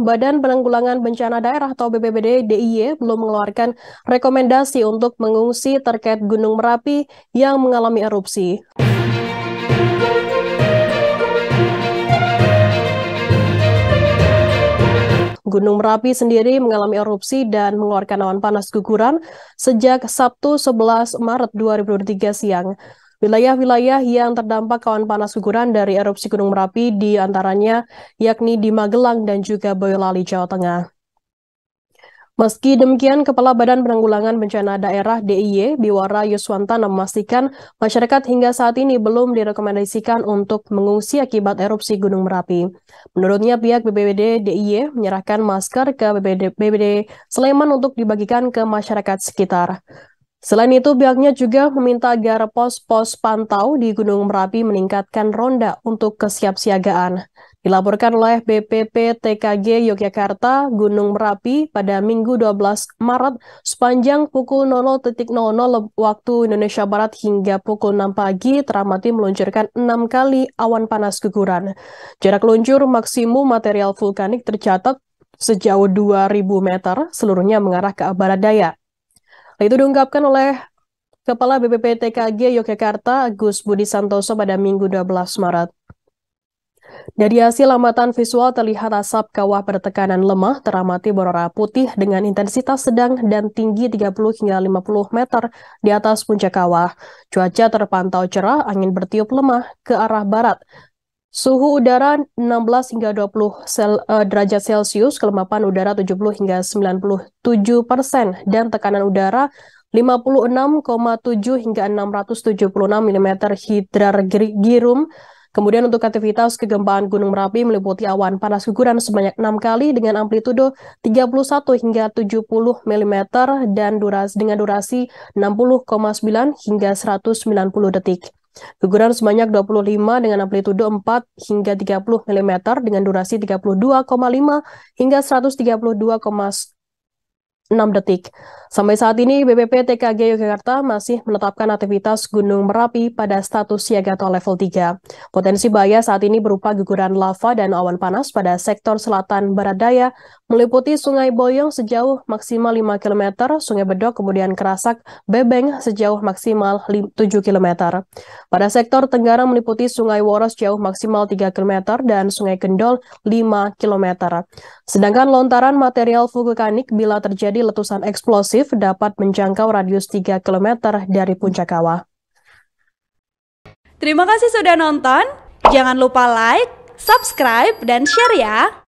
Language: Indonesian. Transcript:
Badan Penanggulangan Bencana Daerah atau BPBD DIY belum mengeluarkan rekomendasi untuk mengungsi terkait Gunung Merapi yang mengalami erupsi. Gunung Merapi sendiri mengalami erupsi dan mengeluarkan awan panas guguran sejak Sabtu 11 Maret 2023 siang. Wilayah-wilayah yang terdampak kawan panas guguran dari erupsi Gunung Merapi di antaranya yakni di Magelang dan juga Boyolali, Jawa Tengah. Meski demikian, Kepala Badan Penanggulangan Bencana Daerah DIY, Biwara Yuswantana memastikan masyarakat hingga saat ini belum direkomendasikan untuk mengungsi akibat erupsi Gunung Merapi. Menurutnya, pihak BPBD DIY menyerahkan masker ke BPBD Sleman untuk dibagikan ke masyarakat sekitar. Selain itu, pihaknya juga meminta agar pos-pos pantau di Gunung Merapi meningkatkan ronda untuk kesiapsiagaan. Dilaporkan oleh BPP TKG Yogyakarta, Gunung Merapi pada Minggu 12 Maret sepanjang pukul 00.00 waktu Indonesia Barat hingga pukul 6 pagi teramati meluncurkan 6 kali awan panas guguran. Jarak luncur maksimum material vulkanik tercatat sejauh 2.000 meter, seluruhnya mengarah ke barat daya. Hal itu diungkapkan oleh Kepala BPPTKG Yogyakarta Gus Budi Santoso pada Minggu 12 Maret. Dari hasil amatan visual terlihat asap kawah bertekanan lemah teramati berwarna putih dengan intensitas sedang dan tinggi 30 hingga 50 meter di atas puncak kawah. Cuaca terpantau cerah, angin bertiup lemah ke arah barat Suhu udara 16 hingga 20 sel, uh, derajat Celcius, kelembapan udara 70 hingga 97 persen, dan tekanan udara 56,7 hingga 676 mm hidrar girum. Kemudian untuk aktivitas kegempaan Gunung Merapi meliputi awan panas guguran sebanyak 6 kali dengan amplitudo 31 hingga 70 mm dan durasi dengan durasi 60,9 hingga 190 detik. Guguran sebanyak 25 dengan amplitudo 4 hingga 30 mm dengan durasi 32,5 hingga 6 detik. Sampai saat ini BPP TKG Yogyakarta masih menetapkan aktivitas Gunung Merapi pada status siaga atau level 3. Potensi bahaya saat ini berupa guguran lava dan awan panas pada sektor selatan barat daya, meliputi Sungai Boyong sejauh maksimal 5 km, Sungai Bedok kemudian Kerasak, Bebeng sejauh maksimal 7 km. Pada sektor tenggara meliputi Sungai Woros jauh maksimal 3 km dan Sungai Kendol 5 km. Sedangkan lontaran material vulkanik bila terjadi terjadi letusan eksplosif dapat menjangkau radius 3 km dari puncak kawah. Terima kasih sudah nonton. Jangan lupa like, subscribe, dan share ya.